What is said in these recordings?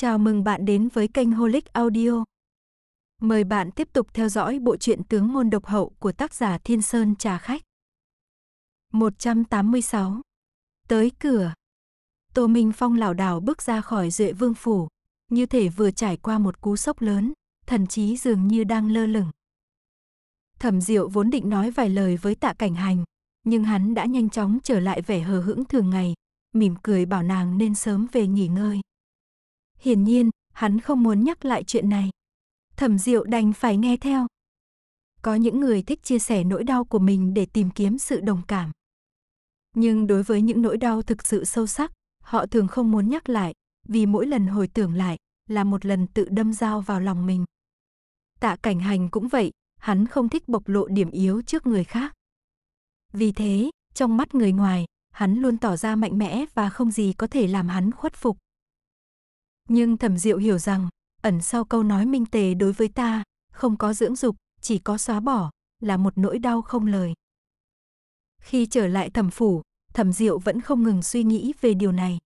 Chào mừng bạn đến với kênh Holic Audio. Mời bạn tiếp tục theo dõi bộ truyện Tướng môn độc hậu của tác giả Thiên Sơn Trà Khách. 186. Tới cửa. Tô Minh Phong lảo đảo bước ra khỏi Duệ Vương phủ, như thể vừa trải qua một cú sốc lớn, thần trí dường như đang lơ lửng. Thẩm Diệu vốn định nói vài lời với Tạ Cảnh Hành, nhưng hắn đã nhanh chóng trở lại vẻ hờ hững thường ngày, mỉm cười bảo nàng nên sớm về nghỉ ngơi hiển nhiên, hắn không muốn nhắc lại chuyện này. Thẩm Diệu đành phải nghe theo. Có những người thích chia sẻ nỗi đau của mình để tìm kiếm sự đồng cảm. Nhưng đối với những nỗi đau thực sự sâu sắc, họ thường không muốn nhắc lại, vì mỗi lần hồi tưởng lại là một lần tự đâm dao vào lòng mình. Tạ cảnh hành cũng vậy, hắn không thích bộc lộ điểm yếu trước người khác. Vì thế, trong mắt người ngoài, hắn luôn tỏ ra mạnh mẽ và không gì có thể làm hắn khuất phục. Nhưng thẩm diệu hiểu rằng, ẩn sau câu nói minh tề đối với ta, không có dưỡng dục, chỉ có xóa bỏ, là một nỗi đau không lời. Khi trở lại thẩm phủ, thẩm diệu vẫn không ngừng suy nghĩ về điều này.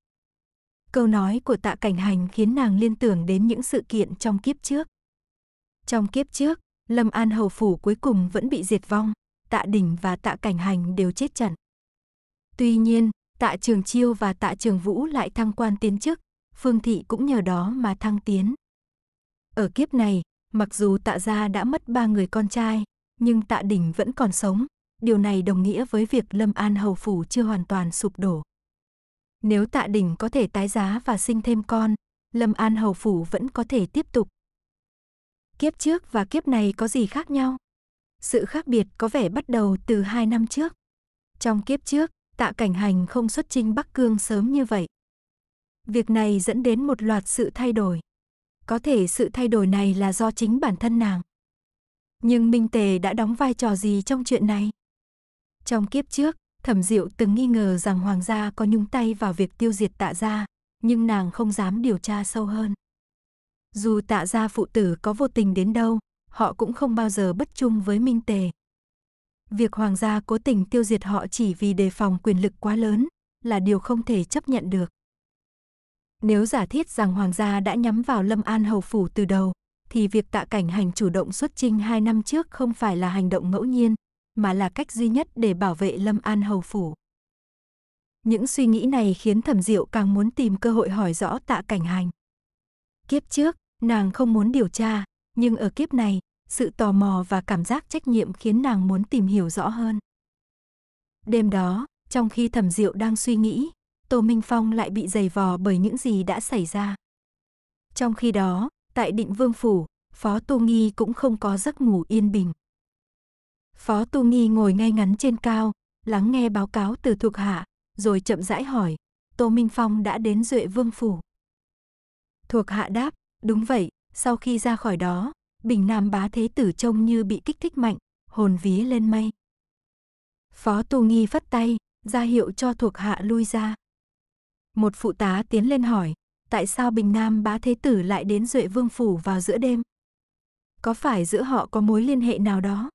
Câu nói của tạ cảnh hành khiến nàng liên tưởng đến những sự kiện trong kiếp trước. Trong kiếp trước, Lâm An Hầu Phủ cuối cùng vẫn bị diệt vong, tạ đỉnh và tạ cảnh hành đều chết trận. Tuy nhiên, tạ trường chiêu và tạ trường vũ lại thăng quan tiến chức, Phương Thị cũng nhờ đó mà thăng tiến. Ở kiếp này, mặc dù tạ gia đã mất ba người con trai, nhưng tạ đỉnh vẫn còn sống. Điều này đồng nghĩa với việc Lâm An Hầu Phủ chưa hoàn toàn sụp đổ. Nếu tạ đỉnh có thể tái giá và sinh thêm con, Lâm An Hầu Phủ vẫn có thể tiếp tục. Kiếp trước và kiếp này có gì khác nhau? Sự khác biệt có vẻ bắt đầu từ hai năm trước. Trong kiếp trước, tạ cảnh hành không xuất chinh Bắc Cương sớm như vậy. Việc này dẫn đến một loạt sự thay đổi. Có thể sự thay đổi này là do chính bản thân nàng. Nhưng Minh Tề đã đóng vai trò gì trong chuyện này? Trong kiếp trước, Thẩm Diệu từng nghi ngờ rằng Hoàng gia có nhúng tay vào việc tiêu diệt tạ gia, nhưng nàng không dám điều tra sâu hơn. Dù tạ gia phụ tử có vô tình đến đâu, họ cũng không bao giờ bất chung với Minh Tề. Việc Hoàng gia cố tình tiêu diệt họ chỉ vì đề phòng quyền lực quá lớn là điều không thể chấp nhận được. Nếu giả thiết rằng hoàng gia đã nhắm vào Lâm An hầu phủ từ đầu, thì việc tạ cảnh hành chủ động xuất trinh hai năm trước không phải là hành động ngẫu nhiên, mà là cách duy nhất để bảo vệ Lâm An hầu phủ. Những suy nghĩ này khiến Thẩm Diệu càng muốn tìm cơ hội hỏi rõ tạ cảnh hành. Kiếp trước, nàng không muốn điều tra, nhưng ở kiếp này, sự tò mò và cảm giác trách nhiệm khiến nàng muốn tìm hiểu rõ hơn. Đêm đó, trong khi Thẩm Diệu đang suy nghĩ, Tô Minh Phong lại bị dày vò bởi những gì đã xảy ra. Trong khi đó, tại định vương phủ, Phó Tu Nghi cũng không có giấc ngủ yên bình. Phó Tu Nghi ngồi ngay ngắn trên cao, lắng nghe báo cáo từ thuộc hạ, rồi chậm rãi hỏi, Tô Minh Phong đã đến Duệ Vương Phủ. Thuộc hạ đáp, đúng vậy, sau khi ra khỏi đó, Bình Nam bá thế tử trông như bị kích thích mạnh, hồn vía lên mây. Phó Tu Nghi phất tay, ra hiệu cho thuộc hạ lui ra. Một phụ tá tiến lên hỏi, tại sao Bình Nam bá thế tử lại đến Duệ Vương Phủ vào giữa đêm? Có phải giữa họ có mối liên hệ nào đó?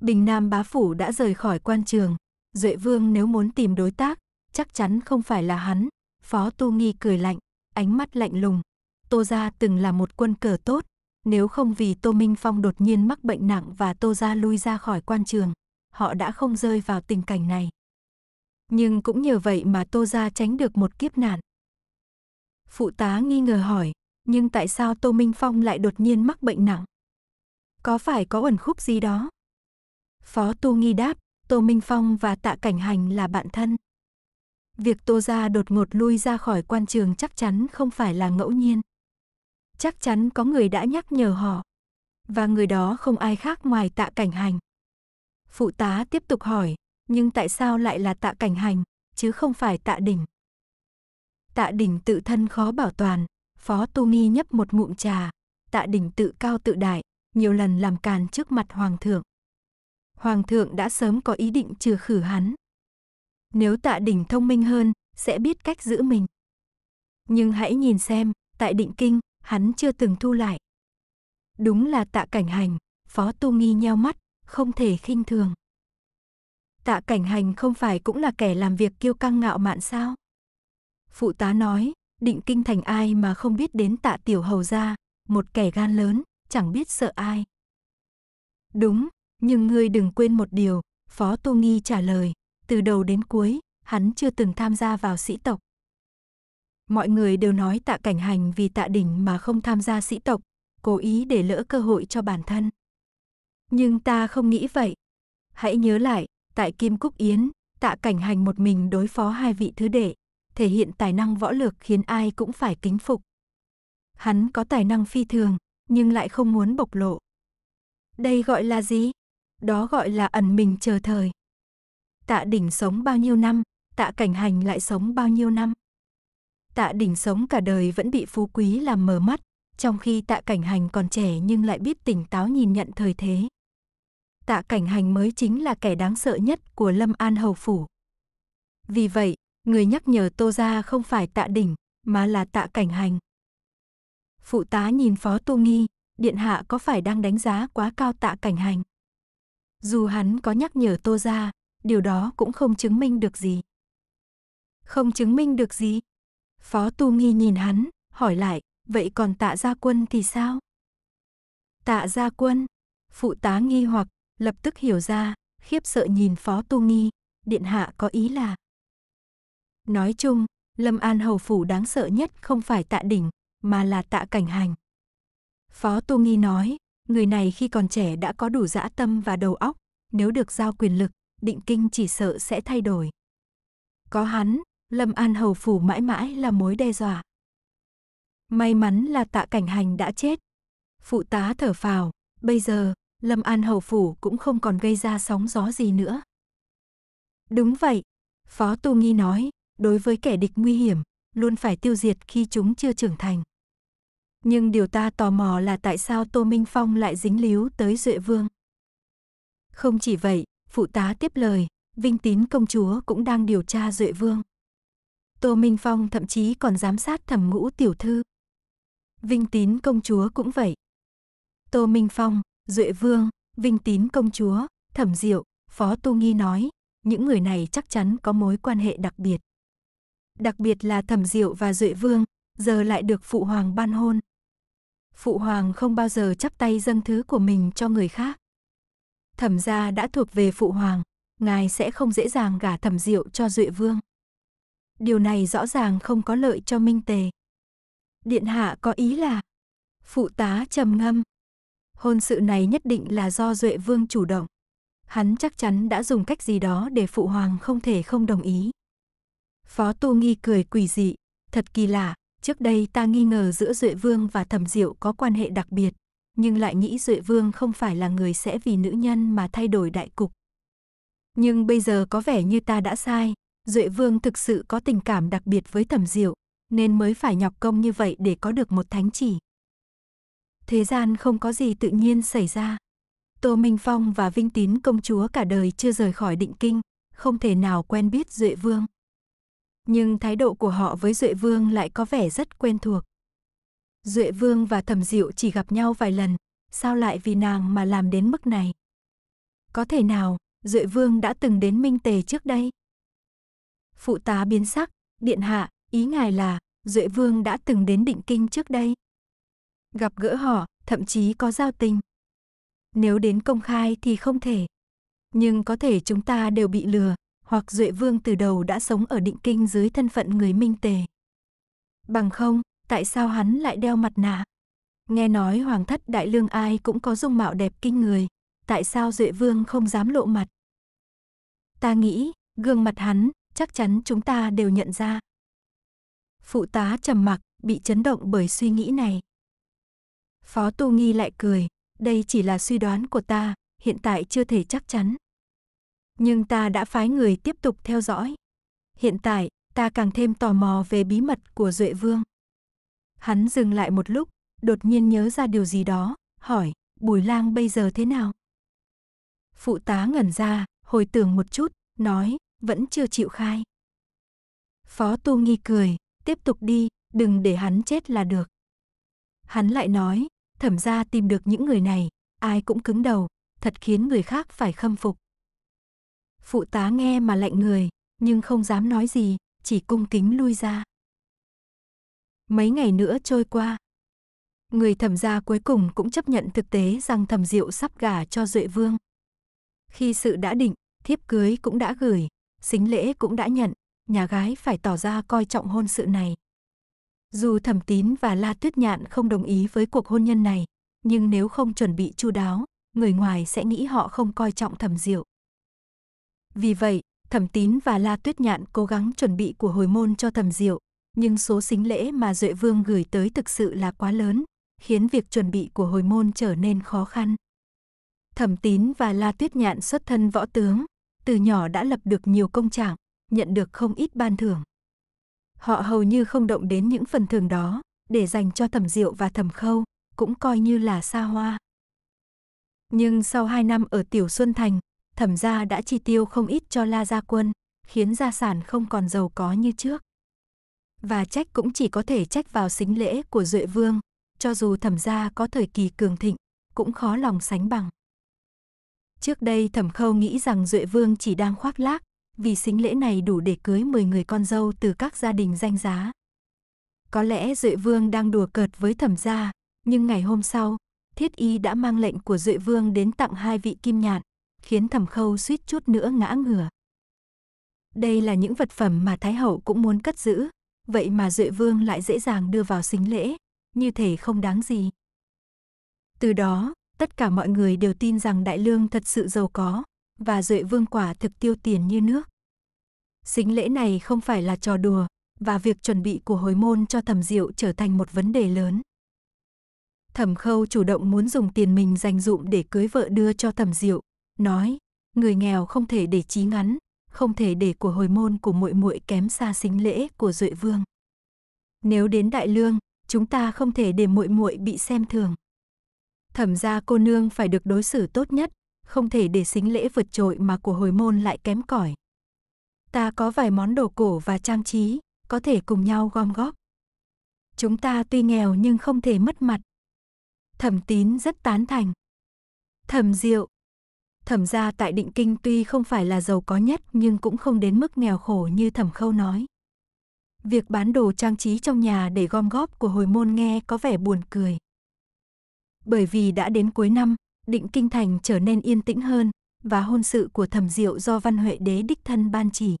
Bình Nam bá phủ đã rời khỏi quan trường, Duệ Vương nếu muốn tìm đối tác, chắc chắn không phải là hắn. Phó Tu Nghi cười lạnh, ánh mắt lạnh lùng. Tô Gia từng là một quân cờ tốt, nếu không vì Tô Minh Phong đột nhiên mắc bệnh nặng và Tô Gia lui ra khỏi quan trường, họ đã không rơi vào tình cảnh này. Nhưng cũng nhờ vậy mà Tô Gia tránh được một kiếp nạn. Phụ tá nghi ngờ hỏi, nhưng tại sao Tô Minh Phong lại đột nhiên mắc bệnh nặng? Có phải có ẩn khúc gì đó? Phó Tu Nghi đáp, Tô Minh Phong và Tạ Cảnh Hành là bạn thân. Việc Tô Gia đột ngột lui ra khỏi quan trường chắc chắn không phải là ngẫu nhiên. Chắc chắn có người đã nhắc nhở họ. Và người đó không ai khác ngoài Tạ Cảnh Hành. Phụ tá tiếp tục hỏi, nhưng tại sao lại là tạ cảnh hành, chứ không phải tạ đỉnh. Tạ đỉnh tự thân khó bảo toàn, Phó Tu Nghi nhấp một ngụm trà, tạ đỉnh tự cao tự đại, nhiều lần làm càn trước mặt Hoàng thượng. Hoàng thượng đã sớm có ý định trừ khử hắn. Nếu tạ đỉnh thông minh hơn, sẽ biết cách giữ mình. Nhưng hãy nhìn xem, tại định kinh, hắn chưa từng thu lại. Đúng là tạ cảnh hành, Phó Tu Nghi nheo mắt, không thể khinh thường. Tạ cảnh hành không phải cũng là kẻ làm việc kiêu căng ngạo mạn sao? Phụ tá nói, định kinh thành ai mà không biết đến tạ tiểu hầu gia, một kẻ gan lớn, chẳng biết sợ ai. Đúng, nhưng ngươi đừng quên một điều, Phó Tô Nghi trả lời, từ đầu đến cuối, hắn chưa từng tham gia vào sĩ tộc. Mọi người đều nói tạ cảnh hành vì tạ đỉnh mà không tham gia sĩ tộc, cố ý để lỡ cơ hội cho bản thân. Nhưng ta không nghĩ vậy. Hãy nhớ lại, tại Kim Cúc Yến, tạ cảnh hành một mình đối phó hai vị thứ đệ, thể hiện tài năng võ lược khiến ai cũng phải kính phục. Hắn có tài năng phi thường, nhưng lại không muốn bộc lộ. Đây gọi là gì? Đó gọi là ẩn mình chờ thời. Tạ đỉnh sống bao nhiêu năm, tạ cảnh hành lại sống bao nhiêu năm. Tạ đỉnh sống cả đời vẫn bị phú quý làm mờ mắt, trong khi tạ cảnh hành còn trẻ nhưng lại biết tỉnh táo nhìn nhận thời thế tạ cảnh hành mới chính là kẻ đáng sợ nhất của Lâm An Hầu Phủ. Vì vậy, người nhắc nhở Tô Gia không phải tạ đỉnh, mà là tạ cảnh hành. Phụ tá nhìn Phó Tô Nghi, Điện Hạ có phải đang đánh giá quá cao tạ cảnh hành? Dù hắn có nhắc nhở Tô Gia, điều đó cũng không chứng minh được gì. Không chứng minh được gì? Phó Tu Nghi nhìn hắn, hỏi lại, vậy còn tạ gia quân thì sao? Tạ gia quân, phụ tá nghi hoặc, lập tức hiểu ra, khiếp sợ nhìn Phó Tu Nghi, điện hạ có ý là. Nói chung, Lâm An hầu phủ đáng sợ nhất không phải Tạ Đỉnh, mà là Tạ Cảnh Hành. Phó Tu Nghi nói, người này khi còn trẻ đã có đủ dã tâm và đầu óc, nếu được giao quyền lực, định kinh chỉ sợ sẽ thay đổi. Có hắn, Lâm An hầu phủ mãi mãi là mối đe dọa. May mắn là Tạ Cảnh Hành đã chết. Phụ tá thở phào, bây giờ Lâm An Hầu Phủ cũng không còn gây ra sóng gió gì nữa. Đúng vậy, Phó Tu Nghi nói, đối với kẻ địch nguy hiểm, luôn phải tiêu diệt khi chúng chưa trưởng thành. Nhưng điều ta tò mò là tại sao Tô Minh Phong lại dính líu tới Duệ Vương. Không chỉ vậy, phụ tá tiếp lời, Vinh Tín công chúa cũng đang điều tra Duệ Vương. Tô Minh Phong thậm chí còn giám sát thẩm ngũ tiểu thư. Vinh Tín công chúa cũng vậy. Tô Minh Phong, Duệ Vương, Vinh Tín công chúa, Thẩm Diệu, Phó Tu Nghi nói, những người này chắc chắn có mối quan hệ đặc biệt. Đặc biệt là Thẩm Diệu và Duệ Vương, giờ lại được phụ hoàng ban hôn. Phụ hoàng không bao giờ chắp tay dâng thứ của mình cho người khác. Thẩm gia đã thuộc về phụ hoàng, ngài sẽ không dễ dàng gả Thẩm Diệu cho Duệ Vương. Điều này rõ ràng không có lợi cho Minh Tề. Điện hạ có ý là Phụ tá trầm ngâm, hôn sự này nhất định là do Duệ Vương chủ động. Hắn chắc chắn đã dùng cách gì đó để phụ hoàng không thể không đồng ý. Phó Tu Nghi cười quỷ dị, thật kỳ lạ, trước đây ta nghi ngờ giữa Duệ Vương và Thẩm Diệu có quan hệ đặc biệt, nhưng lại nghĩ Duệ Vương không phải là người sẽ vì nữ nhân mà thay đổi đại cục. Nhưng bây giờ có vẻ như ta đã sai, Duệ Vương thực sự có tình cảm đặc biệt với Thẩm Diệu, nên mới phải nhọc công như vậy để có được một thánh chỉ thế gian không có gì tự nhiên xảy ra. Tô Minh Phong và Vinh Tín công chúa cả đời chưa rời khỏi định kinh, không thể nào quen biết Duệ Vương. Nhưng thái độ của họ với Duệ Vương lại có vẻ rất quen thuộc. Duệ Vương và Thẩm Diệu chỉ gặp nhau vài lần, sao lại vì nàng mà làm đến mức này? Có thể nào, Duệ Vương đã từng đến Minh Tề trước đây? Phụ tá biến sắc, điện hạ, ý ngài là Duệ Vương đã từng đến Định Kinh trước đây? gặp gỡ họ, thậm chí có giao tình. Nếu đến công khai thì không thể. Nhưng có thể chúng ta đều bị lừa, hoặc Duệ Vương từ đầu đã sống ở định kinh dưới thân phận người minh tề. Bằng không, tại sao hắn lại đeo mặt nạ? Nghe nói hoàng thất đại lương ai cũng có dung mạo đẹp kinh người, tại sao Duệ Vương không dám lộ mặt? Ta nghĩ, gương mặt hắn, chắc chắn chúng ta đều nhận ra. Phụ tá trầm mặc, bị chấn động bởi suy nghĩ này. Phó Tu Nghi lại cười, đây chỉ là suy đoán của ta, hiện tại chưa thể chắc chắn. Nhưng ta đã phái người tiếp tục theo dõi. Hiện tại, ta càng thêm tò mò về bí mật của Duệ Vương. Hắn dừng lại một lúc, đột nhiên nhớ ra điều gì đó, hỏi, Bùi Lang bây giờ thế nào? Phụ tá ngẩn ra, hồi tưởng một chút, nói, vẫn chưa chịu khai. Phó Tu Nghi cười, tiếp tục đi, đừng để hắn chết là được. Hắn lại nói, thẩm ra tìm được những người này, ai cũng cứng đầu, thật khiến người khác phải khâm phục. Phụ tá nghe mà lạnh người, nhưng không dám nói gì, chỉ cung kính lui ra. Mấy ngày nữa trôi qua, người thẩm gia cuối cùng cũng chấp nhận thực tế rằng thẩm diệu sắp gả cho Duệ Vương. Khi sự đã định, thiếp cưới cũng đã gửi, xính lễ cũng đã nhận, nhà gái phải tỏ ra coi trọng hôn sự này. Dù Thẩm Tín và La Tuyết Nhạn không đồng ý với cuộc hôn nhân này, nhưng nếu không chuẩn bị chu đáo, người ngoài sẽ nghĩ họ không coi trọng Thẩm Diệu. Vì vậy, Thẩm Tín và La Tuyết Nhạn cố gắng chuẩn bị của hồi môn cho Thẩm Diệu, nhưng số sính lễ mà Duệ Vương gửi tới thực sự là quá lớn, khiến việc chuẩn bị của hồi môn trở nên khó khăn. Thẩm Tín và La Tuyết Nhạn xuất thân võ tướng, từ nhỏ đã lập được nhiều công trạng, nhận được không ít ban thưởng. Họ hầu như không động đến những phần thưởng đó, để dành cho thẩm diệu và thẩm khâu, cũng coi như là xa hoa. Nhưng sau hai năm ở Tiểu Xuân Thành, thẩm gia đã chi tiêu không ít cho La Gia Quân, khiến gia sản không còn giàu có như trước. Và trách cũng chỉ có thể trách vào xính lễ của Duệ Vương, cho dù thẩm gia có thời kỳ cường thịnh, cũng khó lòng sánh bằng. Trước đây thẩm khâu nghĩ rằng Duệ Vương chỉ đang khoác lác, vì xính lễ này đủ để cưới 10 người con dâu từ các gia đình danh giá. Có lẽ Duệ Vương đang đùa cợt với thẩm gia, nhưng ngày hôm sau, Thiết Y đã mang lệnh của Duệ Vương đến tặng hai vị kim nhạn, khiến thẩm khâu suýt chút nữa ngã ngửa. Đây là những vật phẩm mà Thái Hậu cũng muốn cất giữ, vậy mà Duệ Vương lại dễ dàng đưa vào xính lễ, như thể không đáng gì. Từ đó, tất cả mọi người đều tin rằng Đại Lương thật sự giàu có, và Duệ Vương quả thực tiêu tiền như nước. Sính lễ này không phải là trò đùa, và việc chuẩn bị của hồi môn cho thẩm diệu trở thành một vấn đề lớn. Thẩm khâu chủ động muốn dùng tiền mình dành dụm để cưới vợ đưa cho thẩm diệu, nói, người nghèo không thể để chí ngắn, không thể để của hồi môn của muội muội kém xa sính lễ của Duệ Vương. Nếu đến Đại Lương, chúng ta không thể để muội muội bị xem thường. Thẩm gia cô nương phải được đối xử tốt nhất, không thể để xính lễ vượt trội mà của hồi môn lại kém cỏi. Ta có vài món đồ cổ và trang trí, có thể cùng nhau gom góp. Chúng ta tuy nghèo nhưng không thể mất mặt. Thẩm tín rất tán thành. Thẩm diệu. Thẩm gia tại định kinh tuy không phải là giàu có nhất nhưng cũng không đến mức nghèo khổ như thẩm khâu nói. Việc bán đồ trang trí trong nhà để gom góp của hồi môn nghe có vẻ buồn cười. Bởi vì đã đến cuối năm, định kinh thành trở nên yên tĩnh hơn và hôn sự của thẩm diệu do văn huệ đế đích thân ban chỉ.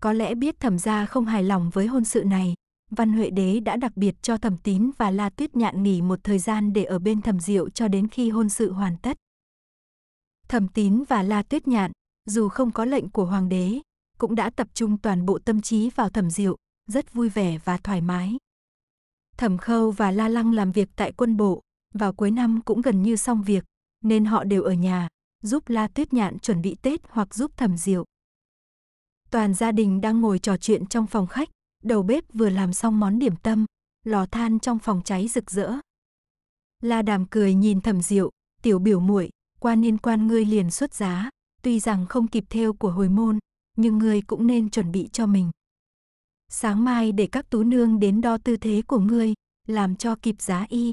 Có lẽ biết thẩm gia không hài lòng với hôn sự này, văn huệ đế đã đặc biệt cho thẩm tín và la tuyết nhạn nghỉ một thời gian để ở bên thẩm diệu cho đến khi hôn sự hoàn tất. Thẩm tín và la tuyết nhạn, dù không có lệnh của hoàng đế, cũng đã tập trung toàn bộ tâm trí vào thẩm diệu, rất vui vẻ và thoải mái. Thẩm khâu và la lăng làm việc tại quân bộ, vào cuối năm cũng gần như xong việc, nên họ đều ở nhà, giúp La Tuyết Nhạn chuẩn bị Tết hoặc giúp Thẩm Diệu. Toàn gia đình đang ngồi trò chuyện trong phòng khách, đầu bếp vừa làm xong món điểm tâm, lò than trong phòng cháy rực rỡ. La Đàm cười nhìn Thẩm Diệu, "Tiểu biểu muội, qua niên quan ngươi liền xuất giá, tuy rằng không kịp theo của hồi môn, nhưng ngươi cũng nên chuẩn bị cho mình. Sáng mai để các tú nương đến đo tư thế của ngươi, làm cho kịp giá y."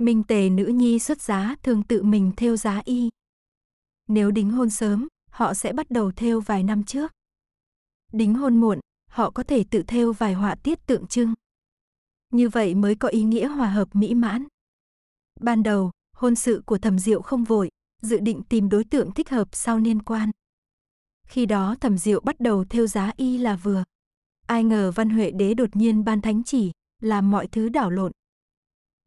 Minh tề nữ nhi xuất giá thường tự mình theo giá y. Nếu đính hôn sớm, họ sẽ bắt đầu theo vài năm trước. Đính hôn muộn, họ có thể tự theo vài họa tiết tượng trưng. Như vậy mới có ý nghĩa hòa hợp mỹ mãn. Ban đầu, hôn sự của Thẩm Diệu không vội, dự định tìm đối tượng thích hợp sau liên quan. Khi đó Thẩm Diệu bắt đầu theo giá y là vừa. Ai ngờ Văn Huệ Đế đột nhiên ban thánh chỉ, làm mọi thứ đảo lộn,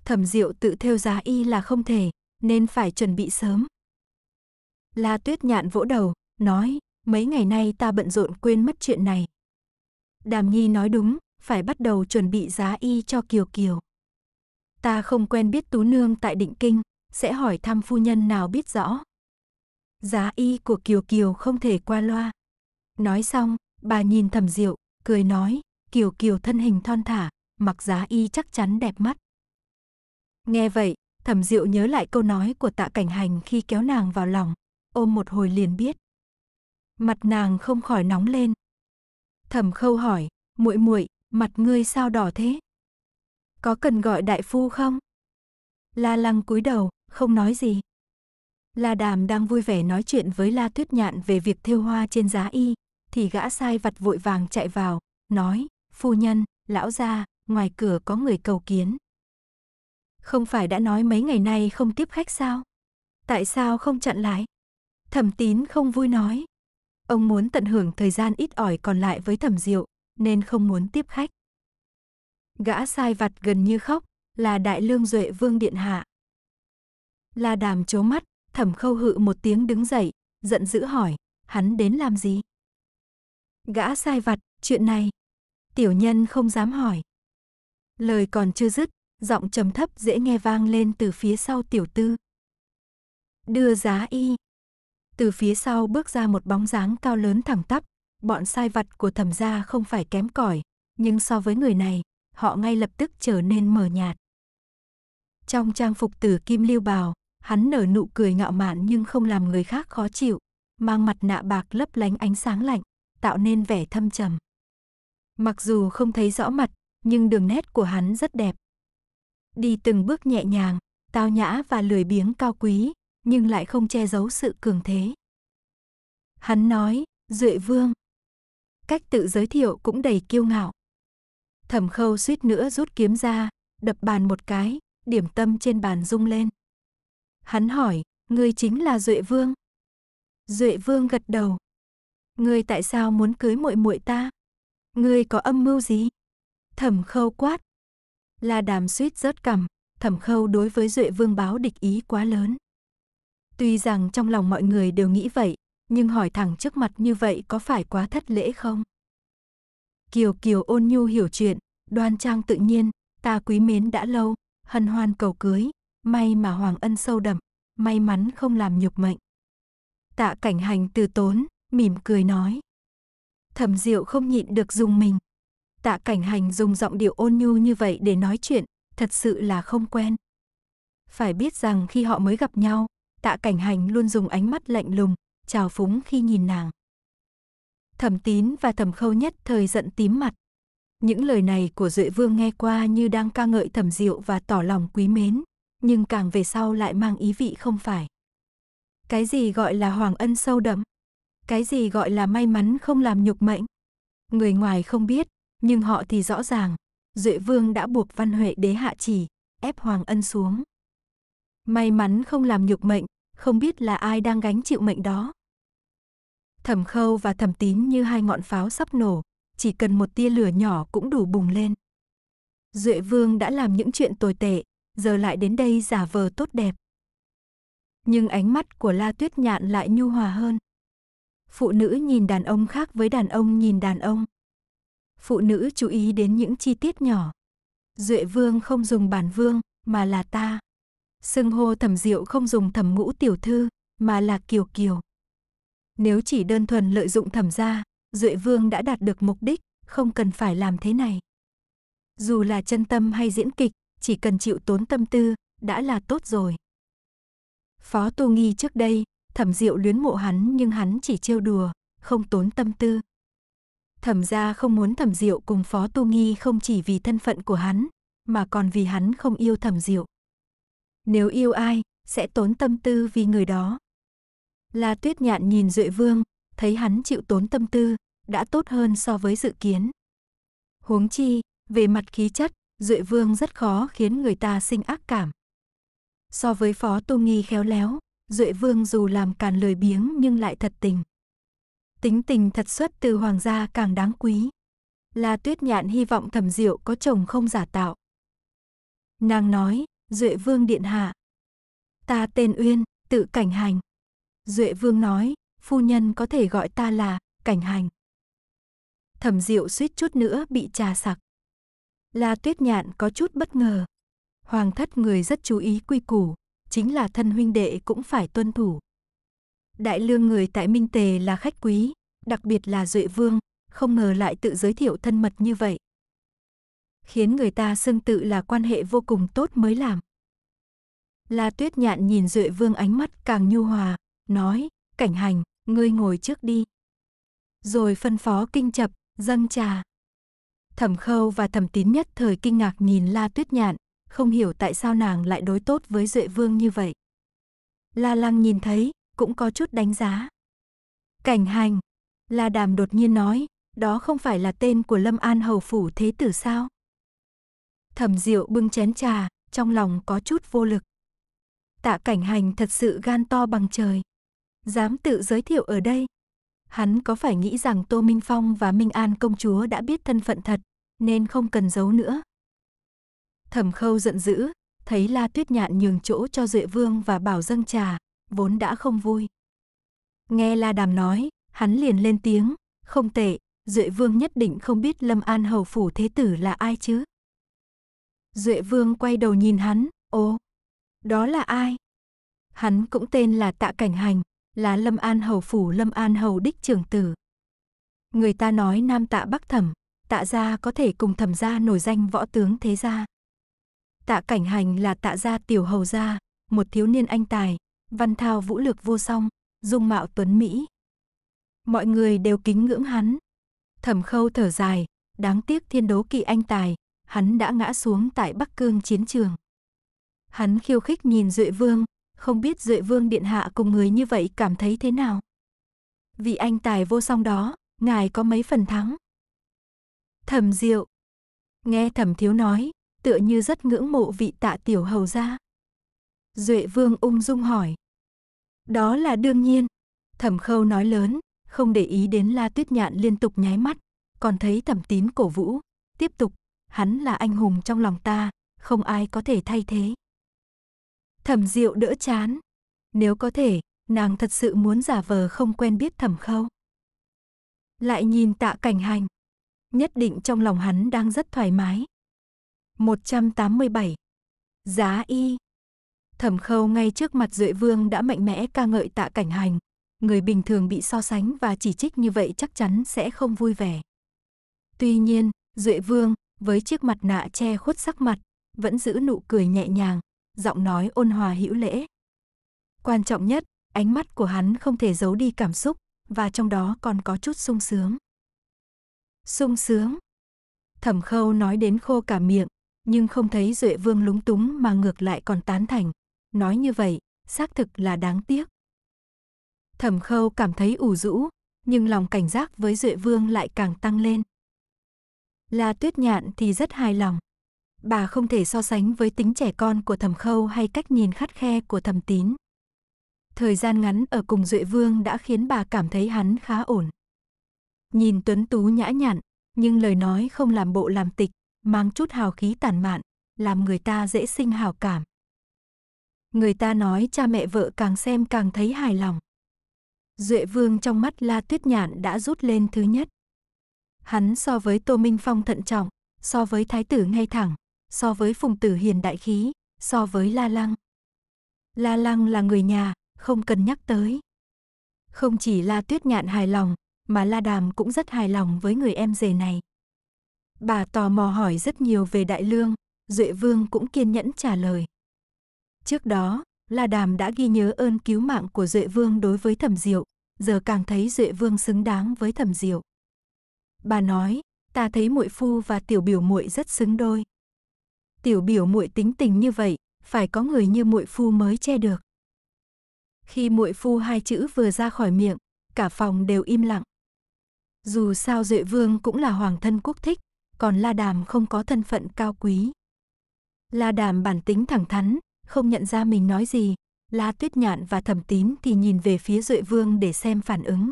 thẩm diệu tự theo giá y là không thể, nên phải chuẩn bị sớm. La tuyết nhạn vỗ đầu, nói, mấy ngày nay ta bận rộn quên mất chuyện này. Đàm Nhi nói đúng, phải bắt đầu chuẩn bị giá y cho Kiều Kiều. Ta không quen biết Tú Nương tại định kinh, sẽ hỏi thăm phu nhân nào biết rõ. Giá y của Kiều Kiều không thể qua loa. Nói xong, bà nhìn thầm diệu, cười nói, Kiều Kiều thân hình thon thả, mặc giá y chắc chắn đẹp mắt. Nghe vậy, thẩm diệu nhớ lại câu nói của tạ cảnh hành khi kéo nàng vào lòng, ôm một hồi liền biết. Mặt nàng không khỏi nóng lên. Thẩm khâu hỏi, muội muội, mặt ngươi sao đỏ thế? Có cần gọi đại phu không? La lăng cúi đầu, không nói gì. La đàm đang vui vẻ nói chuyện với La tuyết nhạn về việc thêu hoa trên giá y, thì gã sai vặt vội vàng chạy vào, nói, phu nhân, lão gia, ngoài cửa có người cầu kiến. Không phải đã nói mấy ngày nay không tiếp khách sao? Tại sao không chặn lại? Thẩm tín không vui nói. Ông muốn tận hưởng thời gian ít ỏi còn lại với thẩm diệu, nên không muốn tiếp khách. Gã sai vặt gần như khóc, là đại lương duệ vương điện hạ. La đàm chố mắt, thẩm khâu hự một tiếng đứng dậy, giận dữ hỏi, hắn đến làm gì? Gã sai vặt, chuyện này. Tiểu nhân không dám hỏi. Lời còn chưa dứt, giọng trầm thấp dễ nghe vang lên từ phía sau tiểu tư. Đưa giá y. Từ phía sau bước ra một bóng dáng cao lớn thẳng tắp, bọn sai vặt của thẩm gia không phải kém cỏi, nhưng so với người này, họ ngay lập tức trở nên mờ nhạt. Trong trang phục tử kim liêu bào, hắn nở nụ cười ngạo mạn nhưng không làm người khác khó chịu, mang mặt nạ bạc lấp lánh ánh sáng lạnh, tạo nên vẻ thâm trầm. Mặc dù không thấy rõ mặt, nhưng đường nét của hắn rất đẹp, đi từng bước nhẹ nhàng, tao nhã và lười biếng cao quý, nhưng lại không che giấu sự cường thế. Hắn nói, Duệ Vương. Cách tự giới thiệu cũng đầy kiêu ngạo. Thẩm khâu suýt nữa rút kiếm ra, đập bàn một cái, điểm tâm trên bàn rung lên. Hắn hỏi, ngươi chính là Duệ Vương? Duệ Vương gật đầu. Ngươi tại sao muốn cưới muội muội ta? Ngươi có âm mưu gì? Thẩm khâu quát, La Đàm suýt rớt cằm, Thẩm Khâu đối với Duệ Vương báo địch ý quá lớn. Tuy rằng trong lòng mọi người đều nghĩ vậy, nhưng hỏi thẳng trước mặt như vậy có phải quá thất lễ không? Kiều Kiều ôn nhu hiểu chuyện, đoan trang tự nhiên, ta quý mến đã lâu, hân hoan cầu cưới, may mà hoàng ân sâu đậm, may mắn không làm nhục mệnh. Tạ cảnh hành từ tốn, mỉm cười nói. Thẩm diệu không nhịn được dùng mình, Tạ cảnh hành dùng giọng điệu ôn nhu như vậy để nói chuyện, thật sự là không quen. Phải biết rằng khi họ mới gặp nhau, tạ cảnh hành luôn dùng ánh mắt lạnh lùng, chào phúng khi nhìn nàng. Thẩm tín và thẩm khâu nhất thời giận tím mặt. Những lời này của Duệ Vương nghe qua như đang ca ngợi thẩm diệu và tỏ lòng quý mến, nhưng càng về sau lại mang ý vị không phải. Cái gì gọi là hoàng ân sâu đậm? Cái gì gọi là may mắn không làm nhục mệnh? Người ngoài không biết, nhưng họ thì rõ ràng, Duệ Vương đã buộc Văn Huệ đế hạ chỉ, ép Hoàng Ân xuống. May mắn không làm nhục mệnh, không biết là ai đang gánh chịu mệnh đó. Thẩm khâu và thẩm tín như hai ngọn pháo sắp nổ, chỉ cần một tia lửa nhỏ cũng đủ bùng lên. Duệ Vương đã làm những chuyện tồi tệ, giờ lại đến đây giả vờ tốt đẹp. Nhưng ánh mắt của La Tuyết Nhạn lại nhu hòa hơn. Phụ nữ nhìn đàn ông khác với đàn ông nhìn đàn ông phụ nữ chú ý đến những chi tiết nhỏ. Duệ vương không dùng bản vương, mà là ta. Sưng hô thẩm diệu không dùng thẩm ngũ tiểu thư, mà là kiều kiều. Nếu chỉ đơn thuần lợi dụng thẩm gia, Duệ vương đã đạt được mục đích, không cần phải làm thế này. Dù là chân tâm hay diễn kịch, chỉ cần chịu tốn tâm tư, đã là tốt rồi. Phó Tu Nghi trước đây, thẩm diệu luyến mộ hắn nhưng hắn chỉ trêu đùa, không tốn tâm tư. Thẩm gia không muốn thẩm diệu cùng phó tu nghi không chỉ vì thân phận của hắn, mà còn vì hắn không yêu thẩm diệu. Nếu yêu ai, sẽ tốn tâm tư vì người đó. La tuyết nhạn nhìn Duệ Vương, thấy hắn chịu tốn tâm tư, đã tốt hơn so với dự kiến. Huống chi, về mặt khí chất, Duệ Vương rất khó khiến người ta sinh ác cảm. So với Phó Tu Nghi khéo léo, Duệ Vương dù làm càn lời biếng nhưng lại thật tình tính tình thật xuất từ hoàng gia càng đáng quý. La Tuyết Nhạn hy vọng Thẩm Diệu có chồng không giả tạo. Nàng nói, Duệ Vương điện hạ, ta tên Uyên, tự Cảnh Hành. Duệ Vương nói, phu nhân có thể gọi ta là Cảnh Hành. Thẩm Diệu suýt chút nữa bị trà sặc. La Tuyết Nhạn có chút bất ngờ. Hoàng thất người rất chú ý quy củ, chính là thân huynh đệ cũng phải tuân thủ. Đại lương người tại Minh Tề là khách quý, đặc biệt là Duệ Vương, không ngờ lại tự giới thiệu thân mật như vậy. Khiến người ta xưng tự là quan hệ vô cùng tốt mới làm. La Tuyết Nhạn nhìn Duệ Vương ánh mắt càng nhu hòa, nói, cảnh hành, ngươi ngồi trước đi. Rồi phân phó kinh chập, dâng trà. Thẩm Khâu và Thẩm Tín nhất thời kinh ngạc nhìn La Tuyết Nhạn, không hiểu tại sao nàng lại đối tốt với Duệ Vương như vậy. La Lăng nhìn thấy, cũng có chút đánh giá. Cảnh hành, La Đàm đột nhiên nói, đó không phải là tên của Lâm An Hầu Phủ Thế Tử sao? Thẩm Diệu bưng chén trà, trong lòng có chút vô lực. Tạ cảnh hành thật sự gan to bằng trời. Dám tự giới thiệu ở đây. Hắn có phải nghĩ rằng Tô Minh Phong và Minh An công chúa đã biết thân phận thật, nên không cần giấu nữa. Thẩm khâu giận dữ, thấy La Tuyết Nhạn nhường chỗ cho Duệ Vương và Bảo dâng trà, vốn đã không vui. Nghe La Đàm nói, hắn liền lên tiếng, không tệ, Duệ Vương nhất định không biết Lâm An Hầu Phủ Thế Tử là ai chứ. Duệ Vương quay đầu nhìn hắn, ồ, đó là ai? Hắn cũng tên là Tạ Cảnh Hành, là Lâm An Hầu Phủ Lâm An Hầu Đích Trường Tử. Người ta nói Nam Tạ Bắc Thẩm, Tạ gia có thể cùng Thẩm gia nổi danh võ tướng thế gia. Tạ Cảnh Hành là Tạ gia tiểu hầu gia, một thiếu niên anh tài, Văn thao vũ lược vô song, dung mạo tuấn Mỹ. Mọi người đều kính ngưỡng hắn. Thẩm khâu thở dài, đáng tiếc thiên đấu kỳ anh tài, hắn đã ngã xuống tại Bắc Cương chiến trường. Hắn khiêu khích nhìn Duệ Vương, không biết Duệ Vương Điện Hạ cùng người như vậy cảm thấy thế nào. Vì anh tài vô song đó, ngài có mấy phần thắng. Thẩm Diệu Nghe Thẩm Thiếu nói, tựa như rất ngưỡng mộ vị tạ tiểu hầu gia. Duệ Vương ung dung hỏi. Đó là đương nhiên. Thẩm khâu nói lớn, không để ý đến La Tuyết Nhạn liên tục nháy mắt, còn thấy thẩm tín cổ vũ. Tiếp tục, hắn là anh hùng trong lòng ta, không ai có thể thay thế. Thẩm diệu đỡ chán. Nếu có thể, nàng thật sự muốn giả vờ không quen biết thẩm khâu. Lại nhìn tạ cảnh hành. Nhất định trong lòng hắn đang rất thoải mái. 187. Giá y Thẩm khâu ngay trước mặt Duệ Vương đã mạnh mẽ ca ngợi tạ cảnh hành. Người bình thường bị so sánh và chỉ trích như vậy chắc chắn sẽ không vui vẻ. Tuy nhiên, Duệ Vương, với chiếc mặt nạ che khuất sắc mặt, vẫn giữ nụ cười nhẹ nhàng, giọng nói ôn hòa hữu lễ. Quan trọng nhất, ánh mắt của hắn không thể giấu đi cảm xúc, và trong đó còn có chút sung sướng. Sung sướng. Thẩm khâu nói đến khô cả miệng, nhưng không thấy Duệ Vương lúng túng mà ngược lại còn tán thành nói như vậy, xác thực là đáng tiếc. Thẩm khâu cảm thấy ủ rũ, nhưng lòng cảnh giác với Duệ Vương lại càng tăng lên. La tuyết nhạn thì rất hài lòng. Bà không thể so sánh với tính trẻ con của thẩm khâu hay cách nhìn khắt khe của thẩm tín. Thời gian ngắn ở cùng Duệ Vương đã khiến bà cảm thấy hắn khá ổn. Nhìn tuấn tú nhã nhặn, nhưng lời nói không làm bộ làm tịch, mang chút hào khí tàn mạn, làm người ta dễ sinh hào cảm. Người ta nói cha mẹ vợ càng xem càng thấy hài lòng. Duệ Vương trong mắt La Tuyết Nhạn đã rút lên thứ nhất. Hắn so với Tô Minh Phong thận trọng, so với Thái tử ngay thẳng, so với Phùng Tử Hiền đại khí, so với La Lăng. La Lăng là người nhà, không cần nhắc tới. Không chỉ La Tuyết Nhạn hài lòng, mà La Đàm cũng rất hài lòng với người em rể này. Bà tò mò hỏi rất nhiều về Đại Lương, Duệ Vương cũng kiên nhẫn trả lời. Trước đó, La Đàm đã ghi nhớ ơn cứu mạng của Duệ Vương đối với Thẩm Diệu, giờ càng thấy Duệ Vương xứng đáng với Thẩm Diệu. Bà nói, ta thấy muội phu và tiểu biểu muội rất xứng đôi. Tiểu biểu muội tính tình như vậy, phải có người như muội phu mới che được. Khi muội phu hai chữ vừa ra khỏi miệng, cả phòng đều im lặng. Dù sao Duệ Vương cũng là hoàng thân quốc thích, còn La Đàm không có thân phận cao quý. La Đàm bản tính thẳng thắn, không nhận ra mình nói gì, La Tuyết Nhạn và Thẩm Tín thì nhìn về phía Duệ Vương để xem phản ứng.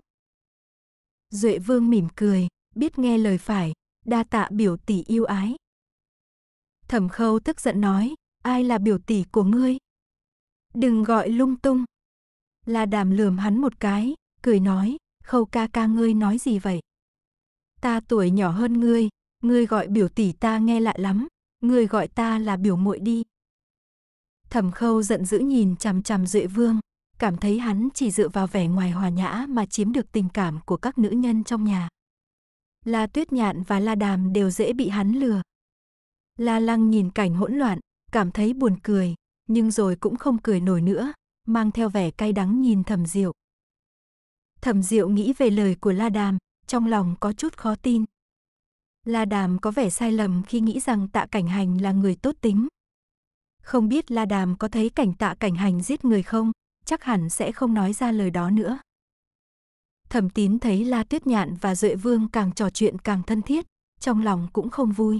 Duệ Vương mỉm cười, biết nghe lời phải, đa tạ biểu tỷ yêu ái. Thẩm Khâu tức giận nói, ai là biểu tỷ của ngươi? Đừng gọi lung tung. La Đàm lườm hắn một cái, cười nói, Khâu ca ca ngươi nói gì vậy? Ta tuổi nhỏ hơn ngươi, ngươi gọi biểu tỷ ta nghe lạ lắm, ngươi gọi ta là biểu muội đi. Thẩm khâu giận dữ nhìn chằm chằm Duệ Vương, cảm thấy hắn chỉ dựa vào vẻ ngoài hòa nhã mà chiếm được tình cảm của các nữ nhân trong nhà. La Tuyết Nhạn và La Đàm đều dễ bị hắn lừa. La Lăng nhìn cảnh hỗn loạn, cảm thấy buồn cười, nhưng rồi cũng không cười nổi nữa, mang theo vẻ cay đắng nhìn Thẩm Diệu. Thẩm Diệu nghĩ về lời của La Đàm, trong lòng có chút khó tin. La Đàm có vẻ sai lầm khi nghĩ rằng Tạ Cảnh Hành là người tốt tính, không biết La Đàm có thấy cảnh tạ cảnh hành giết người không, chắc hẳn sẽ không nói ra lời đó nữa. Thẩm tín thấy La Tuyết Nhạn và Duệ Vương càng trò chuyện càng thân thiết, trong lòng cũng không vui.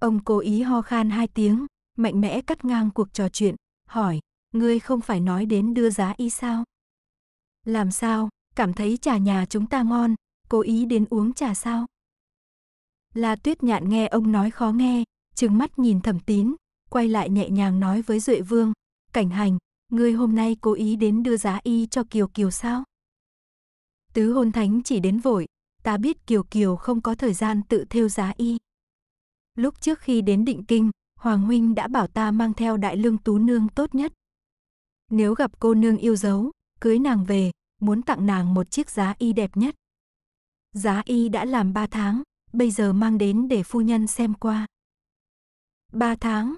Ông cố ý ho khan hai tiếng, mạnh mẽ cắt ngang cuộc trò chuyện, hỏi, ngươi không phải nói đến đưa giá y sao? Làm sao, cảm thấy trà nhà chúng ta ngon, cố ý đến uống trà sao? La Tuyết Nhạn nghe ông nói khó nghe, trừng mắt nhìn Thẩm Tín, quay lại nhẹ nhàng nói với Duệ Vương, cảnh hành, ngươi hôm nay cố ý đến đưa giá y cho Kiều Kiều sao? Tứ hôn thánh chỉ đến vội, ta biết Kiều Kiều không có thời gian tự theo giá y. Lúc trước khi đến định kinh, Hoàng Huynh đã bảo ta mang theo đại lương tú nương tốt nhất. Nếu gặp cô nương yêu dấu, cưới nàng về, muốn tặng nàng một chiếc giá y đẹp nhất. Giá y đã làm ba tháng, bây giờ mang đến để phu nhân xem qua. Ba tháng,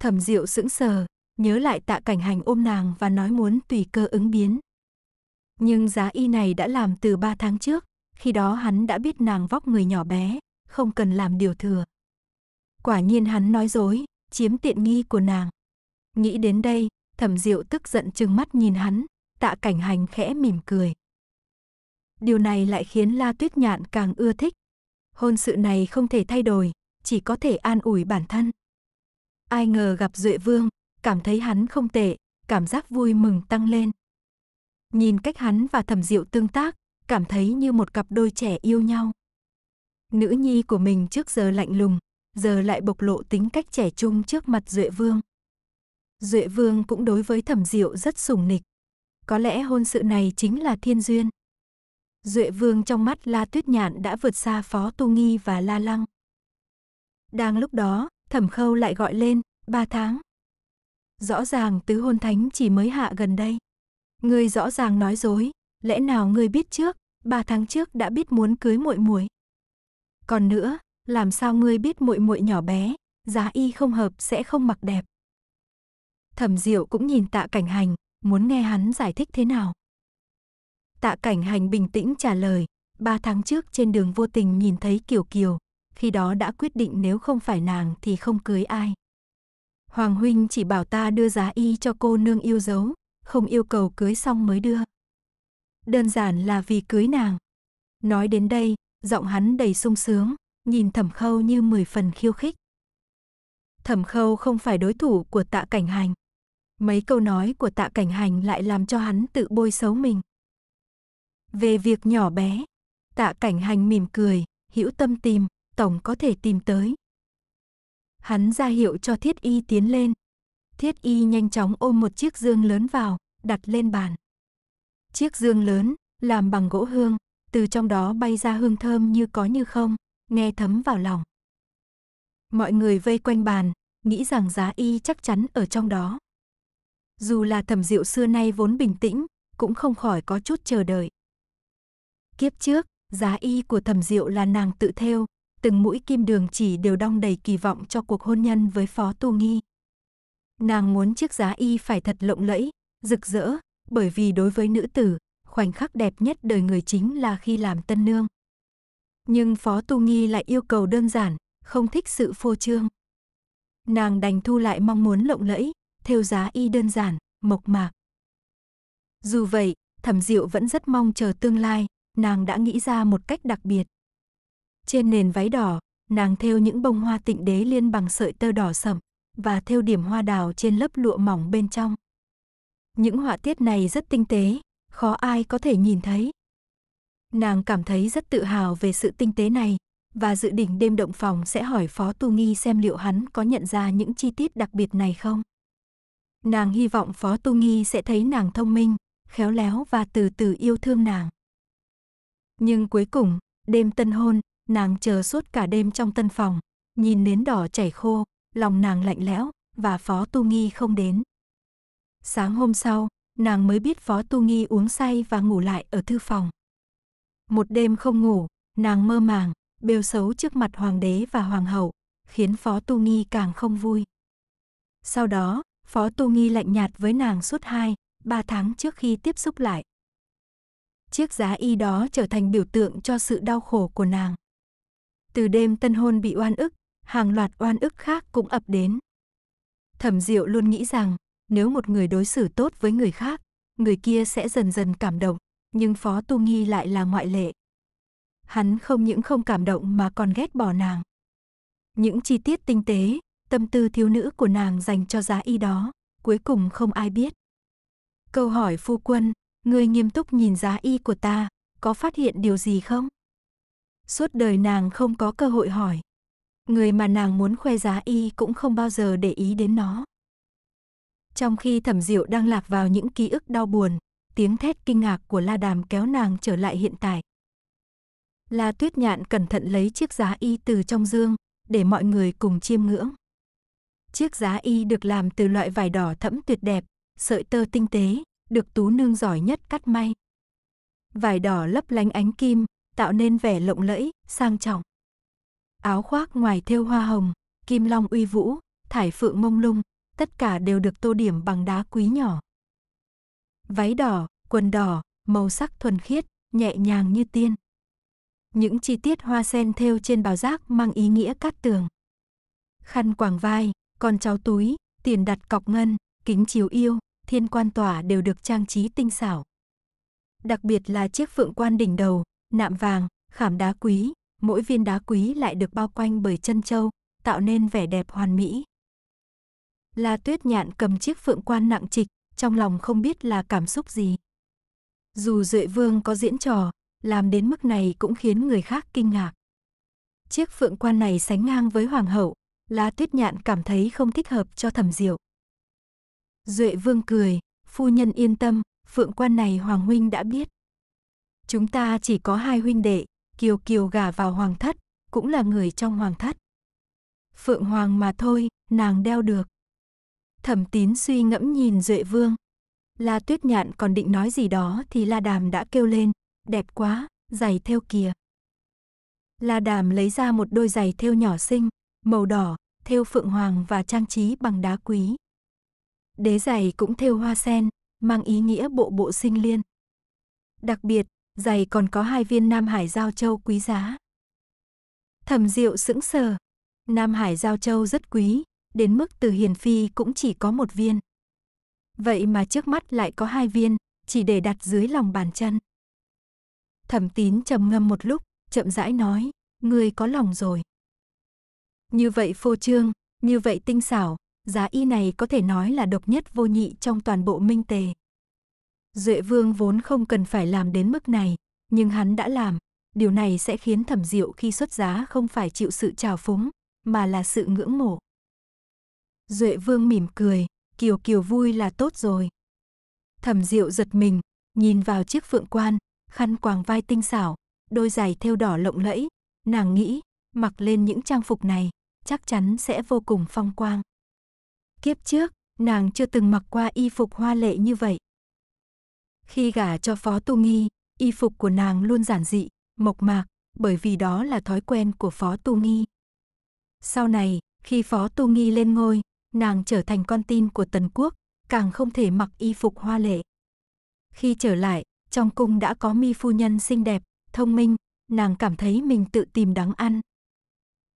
Thẩm Diệu sững sờ, nhớ lại tạ cảnh hành ôm nàng và nói muốn tùy cơ ứng biến. Nhưng giá y này đã làm từ ba tháng trước, khi đó hắn đã biết nàng vóc người nhỏ bé, không cần làm điều thừa. Quả nhiên hắn nói dối, chiếm tiện nghi của nàng. Nghĩ đến đây, thẩm diệu tức giận trừng mắt nhìn hắn, tạ cảnh hành khẽ mỉm cười. Điều này lại khiến La Tuyết Nhạn càng ưa thích. Hôn sự này không thể thay đổi, chỉ có thể an ủi bản thân. Ai ngờ gặp Duệ Vương, cảm thấy hắn không tệ, cảm giác vui mừng tăng lên. Nhìn cách hắn và Thẩm Diệu tương tác, cảm thấy như một cặp đôi trẻ yêu nhau. Nữ nhi của mình trước giờ lạnh lùng, giờ lại bộc lộ tính cách trẻ trung trước mặt Duệ Vương. Duệ Vương cũng đối với Thẩm Diệu rất sủng nịch. Có lẽ hôn sự này chính là thiên duyên. Duệ Vương trong mắt La Tuyết Nhạn đã vượt xa Phó Tu Nghi và La Lăng. Đang lúc đó, Thẩm khâu lại gọi lên, ba tháng. Rõ ràng tứ hôn thánh chỉ mới hạ gần đây. Ngươi rõ ràng nói dối, lẽ nào ngươi biết trước, ba tháng trước đã biết muốn cưới muội muội. Còn nữa, làm sao ngươi biết muội muội nhỏ bé, giá y không hợp sẽ không mặc đẹp. Thẩm Diệu cũng nhìn Tạ Cảnh Hành, muốn nghe hắn giải thích thế nào. Tạ Cảnh Hành bình tĩnh trả lời, ba tháng trước trên đường vô tình nhìn thấy Kiều Kiều, khi đó đã quyết định nếu không phải nàng thì không cưới ai. Hoàng huynh chỉ bảo ta đưa giá y cho cô nương yêu dấu, không yêu cầu cưới xong mới đưa. Đơn giản là vì cưới nàng. Nói đến đây, giọng hắn đầy sung sướng, nhìn thẩm khâu như mười phần khiêu khích. Thẩm khâu không phải đối thủ của tạ cảnh hành. Mấy câu nói của tạ cảnh hành lại làm cho hắn tự bôi xấu mình. Về việc nhỏ bé, tạ cảnh hành mỉm cười, hữu tâm tìm, tổng có thể tìm tới. Hắn ra hiệu cho thiết y tiến lên. Thiết y nhanh chóng ôm một chiếc dương lớn vào, đặt lên bàn. Chiếc dương lớn, làm bằng gỗ hương, từ trong đó bay ra hương thơm như có như không, nghe thấm vào lòng. Mọi người vây quanh bàn, nghĩ rằng giá y chắc chắn ở trong đó. Dù là thẩm diệu xưa nay vốn bình tĩnh, cũng không khỏi có chút chờ đợi. Kiếp trước, giá y của thẩm diệu là nàng tự theo từng mũi kim đường chỉ đều đong đầy kỳ vọng cho cuộc hôn nhân với Phó Tu Nghi. Nàng muốn chiếc giá y phải thật lộng lẫy, rực rỡ, bởi vì đối với nữ tử, khoảnh khắc đẹp nhất đời người chính là khi làm tân nương. Nhưng Phó Tu Nghi lại yêu cầu đơn giản, không thích sự phô trương. Nàng đành thu lại mong muốn lộng lẫy, theo giá y đơn giản, mộc mạc. Dù vậy, Thẩm Diệu vẫn rất mong chờ tương lai, nàng đã nghĩ ra một cách đặc biệt. Trên nền váy đỏ, nàng thêu những bông hoa tịnh đế liên bằng sợi tơ đỏ sậm và thêu điểm hoa đào trên lớp lụa mỏng bên trong. Những họa tiết này rất tinh tế, khó ai có thể nhìn thấy. Nàng cảm thấy rất tự hào về sự tinh tế này và dự định đêm động phòng sẽ hỏi Phó Tu Nghi xem liệu hắn có nhận ra những chi tiết đặc biệt này không. Nàng hy vọng Phó Tu Nghi sẽ thấy nàng thông minh, khéo léo và từ từ yêu thương nàng. Nhưng cuối cùng, đêm tân hôn, Nàng chờ suốt cả đêm trong tân phòng, nhìn nến đỏ chảy khô, lòng nàng lạnh lẽo, và Phó Tu Nghi không đến. Sáng hôm sau, nàng mới biết Phó Tu Nghi uống say và ngủ lại ở thư phòng. Một đêm không ngủ, nàng mơ màng, bêu xấu trước mặt hoàng đế và hoàng hậu, khiến Phó Tu Nghi càng không vui. Sau đó, Phó Tu Nghi lạnh nhạt với nàng suốt hai, ba tháng trước khi tiếp xúc lại. Chiếc giá y đó trở thành biểu tượng cho sự đau khổ của nàng. Từ đêm tân hôn bị oan ức, hàng loạt oan ức khác cũng ập đến. Thẩm Diệu luôn nghĩ rằng, nếu một người đối xử tốt với người khác, người kia sẽ dần dần cảm động, nhưng Phó Tu Nghi lại là ngoại lệ. Hắn không những không cảm động mà còn ghét bỏ nàng. Những chi tiết tinh tế, tâm tư thiếu nữ của nàng dành cho giá y đó, cuối cùng không ai biết. Câu hỏi phu quân, người nghiêm túc nhìn giá y của ta, có phát hiện điều gì không? Suốt đời nàng không có cơ hội hỏi. Người mà nàng muốn khoe giá y cũng không bao giờ để ý đến nó. Trong khi thẩm diệu đang lạc vào những ký ức đau buồn, tiếng thét kinh ngạc của la đàm kéo nàng trở lại hiện tại. La tuyết nhạn cẩn thận lấy chiếc giá y từ trong dương, để mọi người cùng chiêm ngưỡng. Chiếc giá y được làm từ loại vải đỏ thẫm tuyệt đẹp, sợi tơ tinh tế, được tú nương giỏi nhất cắt may. Vải đỏ lấp lánh ánh kim, tạo nên vẻ lộng lẫy, sang trọng. Áo khoác ngoài thêu hoa hồng, kim long uy vũ, thải phượng mông lung, tất cả đều được tô điểm bằng đá quý nhỏ. Váy đỏ, quần đỏ, màu sắc thuần khiết, nhẹ nhàng như tiên. Những chi tiết hoa sen thêu trên bào giác mang ý nghĩa cát tường. Khăn quàng vai, con cháu túi, tiền đặt cọc ngân, kính chiếu yêu, thiên quan tỏa đều được trang trí tinh xảo. Đặc biệt là chiếc phượng quan đỉnh đầu, nạm vàng, khảm đá quý, mỗi viên đá quý lại được bao quanh bởi chân châu, tạo nên vẻ đẹp hoàn mỹ. La Tuyết Nhạn cầm chiếc phượng quan nặng trịch, trong lòng không biết là cảm xúc gì. Dù Duệ Vương có diễn trò, làm đến mức này cũng khiến người khác kinh ngạc. Chiếc phượng quan này sánh ngang với hoàng hậu, La Tuyết Nhạn cảm thấy không thích hợp cho Thẩm Diệu. Duệ Vương cười, phu nhân yên tâm, phượng quan này hoàng huynh đã biết. Chúng ta chỉ có hai huynh đệ, Kiều Kiều gả vào hoàng thất, cũng là người trong hoàng thất. Phượng hoàng mà thôi, nàng đeo được. Thẩm tín suy ngẫm nhìn Duệ Vương. La tuyết nhạn còn định nói gì đó thì La Đàm đã kêu lên, đẹp quá, giày theo kìa. La Đàm lấy ra một đôi giày theo nhỏ xinh, màu đỏ, theo phượng hoàng và trang trí bằng đá quý. Đế giày cũng theo hoa sen, mang ý nghĩa bộ bộ sinh liên. Đặc biệt, giày còn có hai viên Nam Hải Giao Châu quý giá. Thẩm Diệu sững sờ. Nam Hải Giao Châu rất quý, đến mức từ Hiền Phi cũng chỉ có một viên. Vậy mà trước mắt lại có hai viên, chỉ để đặt dưới lòng bàn chân. Thẩm Tín trầm ngâm một lúc, chậm rãi nói, ngươi có lòng rồi. Như vậy phô trương, như vậy tinh xảo, giá y này có thể nói là độc nhất vô nhị trong toàn bộ minh tề. Duệ Vương vốn không cần phải làm đến mức này, nhưng hắn đã làm. Điều này sẽ khiến thẩm diệu khi xuất giá không phải chịu sự trào phúng, mà là sự ngưỡng mộ. Duệ Vương mỉm cười, kiều kiều vui là tốt rồi. Thẩm diệu giật mình, nhìn vào chiếc phượng quan, khăn quàng vai tinh xảo, đôi giày thêu đỏ lộng lẫy. Nàng nghĩ, mặc lên những trang phục này, chắc chắn sẽ vô cùng phong quang. Kiếp trước, nàng chưa từng mặc qua y phục hoa lệ như vậy. Khi gả cho Phó Tu Nghi, y phục của nàng luôn giản dị, mộc mạc, bởi vì đó là thói quen của Phó Tu Nghi. Sau này, khi Phó Tu Nghi lên ngôi, nàng trở thành con tin của Tần Quốc, càng không thể mặc y phục hoa lệ. Khi trở lại, trong cung đã có mi phu nhân xinh đẹp, thông minh, nàng cảm thấy mình tự tìm đắng ăn.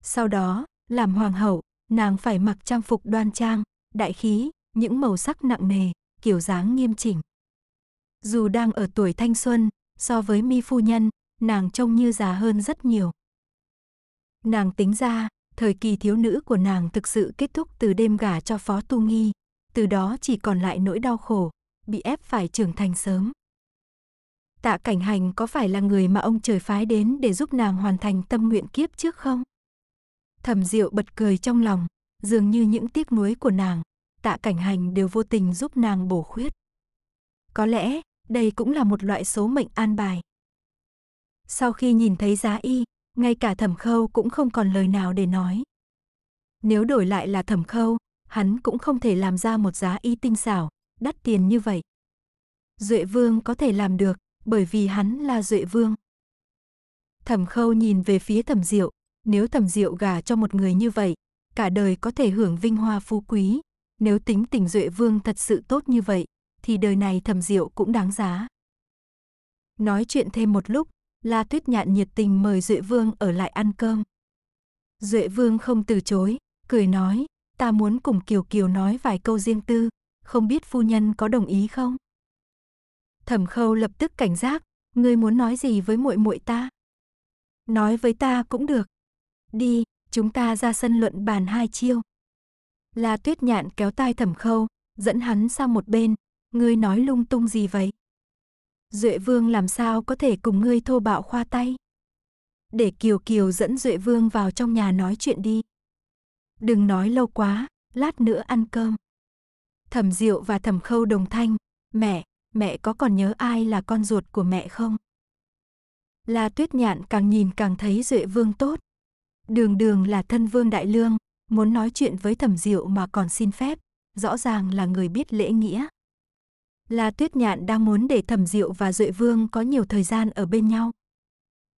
Sau đó, làm hoàng hậu, nàng phải mặc trang phục đoan trang, đại khí, những màu sắc nặng nề, kiểu dáng nghiêm chỉnh. Dù đang ở tuổi thanh xuân, so với mi phu nhân, nàng trông như già hơn rất nhiều. Nàng tính ra, thời kỳ thiếu nữ của nàng thực sự kết thúc từ đêm gả cho Phó Tu Nghi, từ đó chỉ còn lại nỗi đau khổ, bị ép phải trưởng thành sớm. Tạ Cảnh Hành có phải là người mà ông trời phái đến để giúp nàng hoàn thành tâm nguyện kiếp trước không? Thẩm Diệu bật cười trong lòng, dường như những tiếc nuối của nàng, Tạ Cảnh Hành đều vô tình giúp nàng bổ khuyết. Có lẽ, đây cũng là một loại số mệnh an bài. Sau khi nhìn thấy giá y, ngay cả thẩm khâu cũng không còn lời nào để nói. Nếu đổi lại là thẩm khâu, hắn cũng không thể làm ra một giá y tinh xảo, đắt tiền như vậy. Duệ vương có thể làm được, bởi vì hắn là Duệ vương. Thẩm khâu nhìn về phía thẩm diệu, nếu thẩm diệu gả cho một người như vậy, cả đời có thể hưởng vinh hoa phú quý. Nếu tính tình Duệ vương thật sự tốt như vậy, thì đời này thầm diệu cũng đáng giá. Nói chuyện thêm một lúc, La Tuyết Nhạn nhiệt tình mời Duệ Vương ở lại ăn cơm. Duệ Vương không từ chối, cười nói, ta muốn cùng Kiều Kiều nói vài câu riêng tư, không biết phu nhân có đồng ý không? Thẩm Khâu lập tức cảnh giác, ngươi muốn nói gì với muội muội ta? Nói với ta cũng được. Đi, chúng ta ra sân luận bàn hai chiêu. La Tuyết Nhạn kéo tay Thẩm Khâu, dẫn hắn sang một bên, ngươi nói lung tung gì vậy? Duệ Vương làm sao có thể cùng ngươi thô bạo khoa tay? Để Kiều Kiều dẫn Duệ Vương vào trong nhà nói chuyện đi. Đừng nói lâu quá, lát nữa ăn cơm. Thẩm Diệu và Thẩm Khâu đồng thanh, mẹ, mẹ có còn nhớ ai là con ruột của mẹ không? La Tuyết Nhạn càng nhìn càng thấy Duệ Vương tốt. Đường đường là thân vương đại lương, muốn nói chuyện với Thẩm Diệu mà còn xin phép, rõ ràng là người biết lễ nghĩa. La Tuyết Nhạn đang muốn để Thẩm Diệu và Duệ Vương có nhiều thời gian ở bên nhau.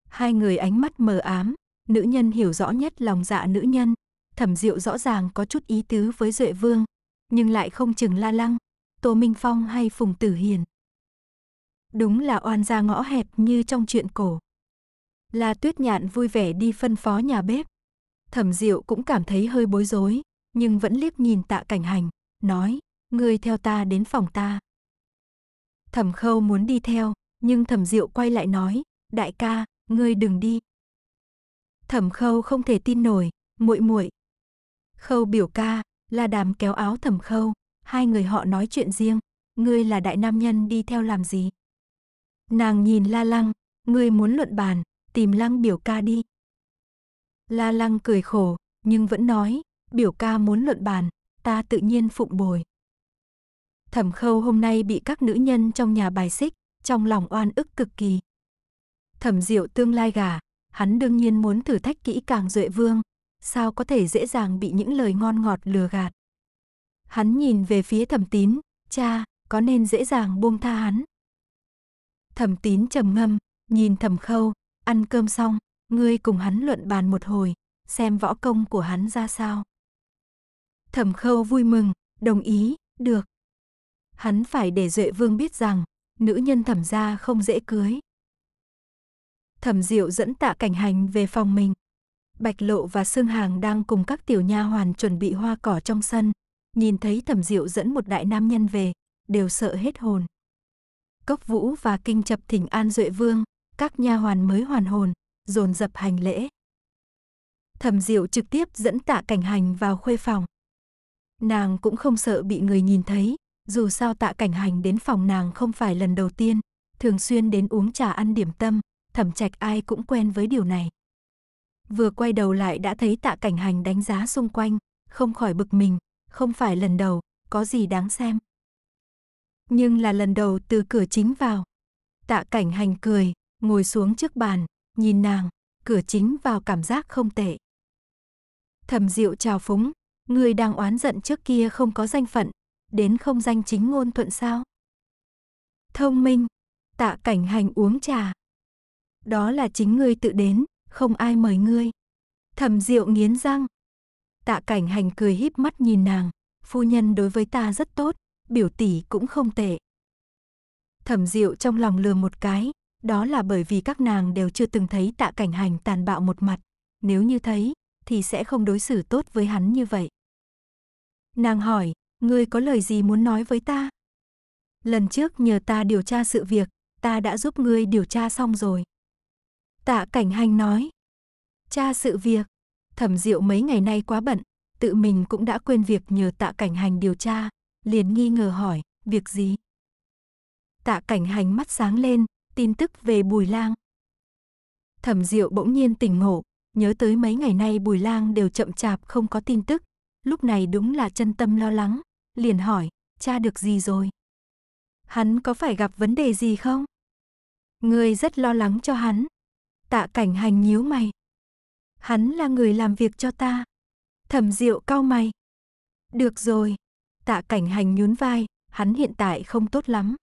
Hai người ánh mắt mờ ám, nữ nhân hiểu rõ nhất lòng dạ nữ nhân, Thẩm Diệu rõ ràng có chút ý tứ với Duệ Vương, nhưng lại không chừng La Lăng, Tô Minh Phong hay Phùng Tử Hiền. Đúng là oan gia ngõ hẹp như trong chuyện cổ. La Tuyết Nhạn vui vẻ đi phân phó nhà bếp. Thẩm Diệu cũng cảm thấy hơi bối rối, nhưng vẫn liếc nhìn Tạ Cảnh Hành, nói: "Ngươi theo ta đến phòng ta." Thẩm khâu muốn đi theo, nhưng thẩm diệu quay lại nói, đại ca, ngươi đừng đi. Thẩm khâu không thể tin nổi, muội muội. Khâu biểu ca, là đàm kéo áo thẩm khâu, hai người họ nói chuyện riêng, ngươi là đại nam nhân đi theo làm gì? Nàng nhìn la lăng, ngươi muốn luận bàn, tìm lăng biểu ca đi. La lăng cười khổ, nhưng vẫn nói, biểu ca muốn luận bàn, ta tự nhiên phụng bồi. Thẩm khâu hôm nay bị các nữ nhân trong nhà bài xích, trong lòng oan ức cực kỳ. Thẩm diệu tương lai gà, hắn đương nhiên muốn thử thách kỹ càng duệ vương, sao có thể dễ dàng bị những lời ngon ngọt lừa gạt. Hắn nhìn về phía thẩm tín, cha, có nên dễ dàng buông tha hắn. Thẩm tín trầm ngâm, nhìn thẩm khâu, ăn cơm xong, ngươi cùng hắn luận bàn một hồi, xem võ công của hắn ra sao. Thẩm khâu vui mừng, đồng ý, được hắn phải để Duệ Vương biết rằng, nữ nhân thẩm gia không dễ cưới. Thẩm Diệu dẫn Tạ Cảnh Hành về phòng mình. Bạch Lộ và Sương Hàng đang cùng các tiểu nha hoàn chuẩn bị hoa cỏ trong sân, nhìn thấy Thẩm Diệu dẫn một đại nam nhân về, đều sợ hết hồn. Cốc Vũ và Kinh Chập Thỉnh An Duệ Vương, các nha hoàn mới hoàn hồn, dồn dập hành lễ. Thẩm Diệu trực tiếp dẫn Tạ Cảnh Hành vào khuê phòng. Nàng cũng không sợ bị người nhìn thấy, dù sao tạ cảnh hành đến phòng nàng không phải lần đầu tiên, thường xuyên đến uống trà ăn điểm tâm, thẩm trạch ai cũng quen với điều này. Vừa quay đầu lại đã thấy tạ cảnh hành đánh giá xung quanh, không khỏi bực mình, không phải lần đầu, có gì đáng xem. Nhưng là lần đầu từ cửa chính vào. Tạ cảnh hành cười, ngồi xuống trước bàn, nhìn nàng, cửa chính vào cảm giác không tệ. Thẩm Diệu chào phúng, người đang oán giận trước kia không có danh phận, đến không danh chính ngôn thuận sao? Thông minh, tạ cảnh hành uống trà. Đó là chính ngươi tự đến, không ai mời ngươi. Thẩm Diệu nghiến răng. Tạ cảnh hành cười híp mắt nhìn nàng, phu nhân đối với ta rất tốt, biểu tỷ cũng không tệ. Thẩm Diệu trong lòng lừa một cái, đó là bởi vì các nàng đều chưa từng thấy tạ cảnh hành tàn bạo một mặt. Nếu như thấy, thì sẽ không đối xử tốt với hắn như vậy. Nàng hỏi, ngươi có lời gì muốn nói với ta? Lần trước nhờ ta điều tra sự việc, ta đã giúp ngươi điều tra xong rồi. Tạ cảnh hành nói. Tra sự việc, thẩm diệu mấy ngày nay quá bận, tự mình cũng đã quên việc nhờ tạ cảnh hành điều tra, liền nghi ngờ hỏi, việc gì? Tạ cảnh hành mắt sáng lên, tin tức về bùi lang. Thẩm diệu bỗng nhiên tỉnh ngộ, nhớ tới mấy ngày nay bùi lang đều chậm chạp không có tin tức, lúc này đúng là chân tâm lo lắng, liền hỏi, cha được gì rồi? Hắn có phải gặp vấn đề gì không? Người rất lo lắng cho hắn. Tạ cảnh hành nhíu mày. Hắn là người làm việc cho ta. Thẩm diệu cao mày. Được rồi. Tạ cảnh hành nhún vai, hắn hiện tại không tốt lắm.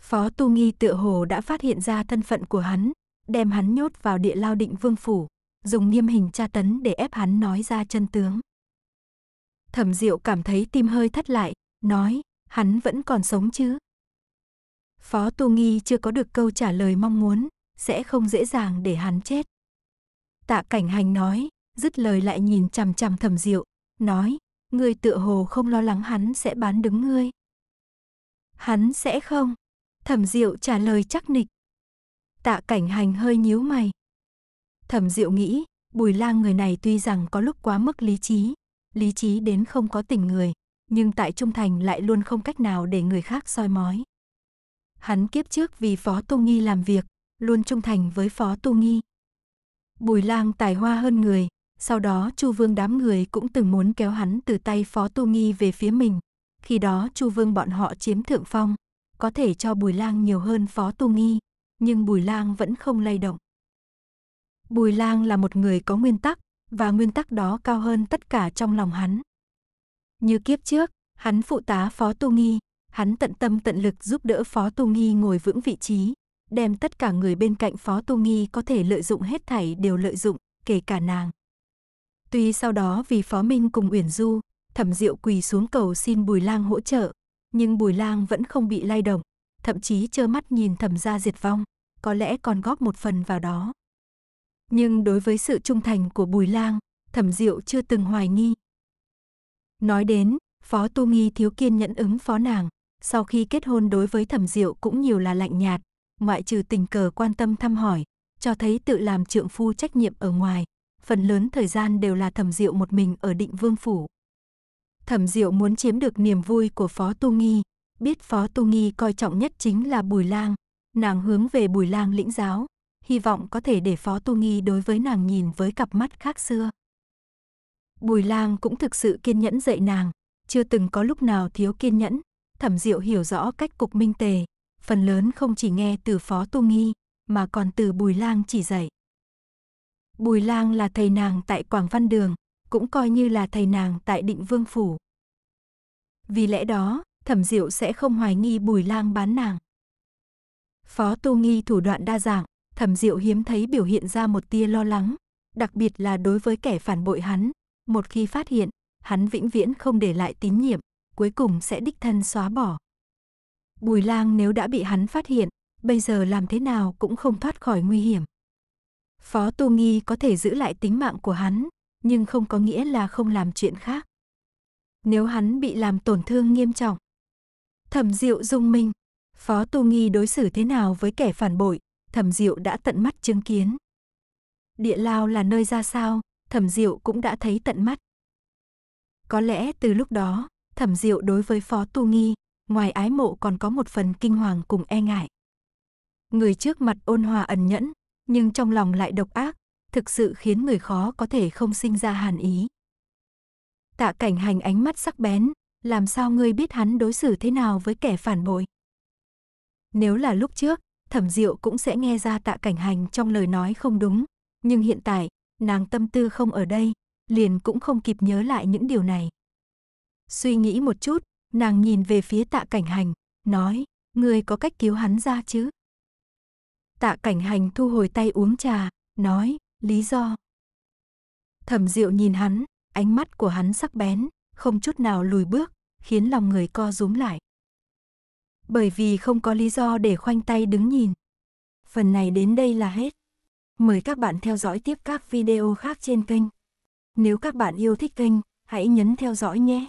Phó Tu Nghi tựa hồ đã phát hiện ra thân phận của hắn, đem hắn nhốt vào địa lao định vương phủ, dùng nghiêm hình tra tấn để ép hắn nói ra chân tướng. Thẩm Diệu cảm thấy tim hơi thắt lại, nói, hắn vẫn còn sống chứ? Phó Tu Nghi chưa có được câu trả lời mong muốn, sẽ không dễ dàng để hắn chết. Tạ Cảnh Hành nói, dứt lời lại nhìn chằm chằm Thẩm Diệu, nói, ngươi tựa hồ không lo lắng hắn sẽ bán đứng ngươi. Hắn sẽ không? Thẩm Diệu trả lời chắc nịch. Tạ Cảnh Hành hơi nhíu mày. Thẩm Diệu nghĩ, Bùi Lang người này tuy rằng có lúc quá mức lý trí, lý trí đến không có tình người, nhưng tại trung thành lại luôn không cách nào để người khác soi mói. Hắn kiếp trước vì Phó Tu Nghi làm việc, luôn trung thành với Phó Tu Nghi. Bùi lang tài hoa hơn người, sau đó Chu Vương đám người cũng từng muốn kéo hắn từ tay Phó Tu Nghi về phía mình. Khi đó Chu Vương bọn họ chiếm thượng phong, có thể cho Bùi lang nhiều hơn Phó Tu Nghi, nhưng Bùi lang vẫn không lay động. Bùi lang là một người có nguyên tắc, và nguyên tắc đó cao hơn tất cả trong lòng hắn. Như kiếp trước, hắn phụ tá Phó Tu Nghi, hắn tận tâm tận lực giúp đỡ Phó Tu Nghi ngồi vững vị trí, đem tất cả người bên cạnh Phó Tu Nghi có thể lợi dụng hết thảy đều lợi dụng, kể cả nàng. Tuy sau đó vì Phó Minh cùng Uyển Du, Thẩm Diệu quỳ xuống cầu xin Bùi Lang hỗ trợ, nhưng Bùi Lang vẫn không bị lay động, thậm chí trơ mắt nhìn Thẩm gia diệt vong, có lẽ còn góp một phần vào đó. Nhưng đối với sự trung thành của Bùi Lang, Thẩm Diệu chưa từng hoài nghi. Nói đến, Phó Tu Nghi thiếu kiên nhẫn ứng phó nàng, sau khi kết hôn đối với Thẩm Diệu cũng nhiều là lạnh nhạt, ngoại trừ tình cờ quan tâm thăm hỏi, cho thấy tự làm trượng phu trách nhiệm ở ngoài, phần lớn thời gian đều là Thẩm Diệu một mình ở Định Vương phủ. Thẩm Diệu muốn chiếm được niềm vui của Phó Tu Nghi, biết Phó Tu Nghi coi trọng nhất chính là Bùi Lang, nàng hướng về Bùi Lang lĩnh giáo, hy vọng có thể để Phó Tu Nghi đối với nàng nhìn với cặp mắt khác xưa. Bùi lang cũng thực sự kiên nhẫn dạy nàng, chưa từng có lúc nào thiếu kiên nhẫn, thẩm diệu hiểu rõ cách cục minh tề, phần lớn không chỉ nghe từ Phó Tu Nghi, mà còn từ Bùi lang chỉ dạy. Bùi lang là thầy nàng tại Quảng Văn Đường, cũng coi như là thầy nàng tại Định Vương Phủ. Vì lẽ đó, thẩm diệu sẽ không hoài nghi Bùi lang bán nàng. Phó Tu Nghi thủ đoạn đa dạng, Thẩm Diệu hiếm thấy biểu hiện ra một tia lo lắng, đặc biệt là đối với kẻ phản bội hắn, một khi phát hiện, hắn vĩnh viễn không để lại tín nhiệm, cuối cùng sẽ đích thân xóa bỏ. Bùi Lang nếu đã bị hắn phát hiện, bây giờ làm thế nào cũng không thoát khỏi nguy hiểm. Phó Tu Nghi có thể giữ lại tính mạng của hắn, nhưng không có nghĩa là không làm chuyện khác. Nếu hắn bị làm tổn thương nghiêm trọng, Thẩm Diệu dung minh, Phó Tu Nghi đối xử thế nào với kẻ phản bội, Thẩm Diệu đã tận mắt chứng kiến. Địa lao là nơi ra sao, Thẩm Diệu cũng đã thấy tận mắt. Có lẽ từ lúc đó, Thẩm Diệu đối với Phó Tu Nghi, ngoài ái mộ còn có một phần kinh hoàng cùng e ngại. Người trước mặt ôn hòa ẩn nhẫn, nhưng trong lòng lại độc ác, thực sự khiến người khó có thể không sinh ra hàn ý. Tạ cảnh hành ánh mắt sắc bén, làm sao ngươi biết hắn đối xử thế nào với kẻ phản bội? Nếu là lúc trước, thẩm diệu cũng sẽ nghe ra tạ cảnh hành trong lời nói không đúng. Nhưng hiện tại, nàng tâm tư không ở đây, liền cũng không kịp nhớ lại những điều này. Suy nghĩ một chút, nàng nhìn về phía tạ cảnh hành, nói, ngươi có cách cứu hắn ra chứ? Tạ cảnh hành thu hồi tay uống trà, nói, lý do. Thẩm diệu nhìn hắn, ánh mắt của hắn sắc bén, không chút nào lùi bước, khiến lòng người co rúm lại bởi vì không có lý do để khoanh tay đứng nhìn. Phần này đến đây là hết. Mời các bạn theo dõi tiếp các video khác trên kênh. Nếu các bạn yêu thích kênh, hãy nhấn theo dõi nhé.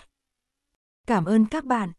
Cảm ơn các bạn.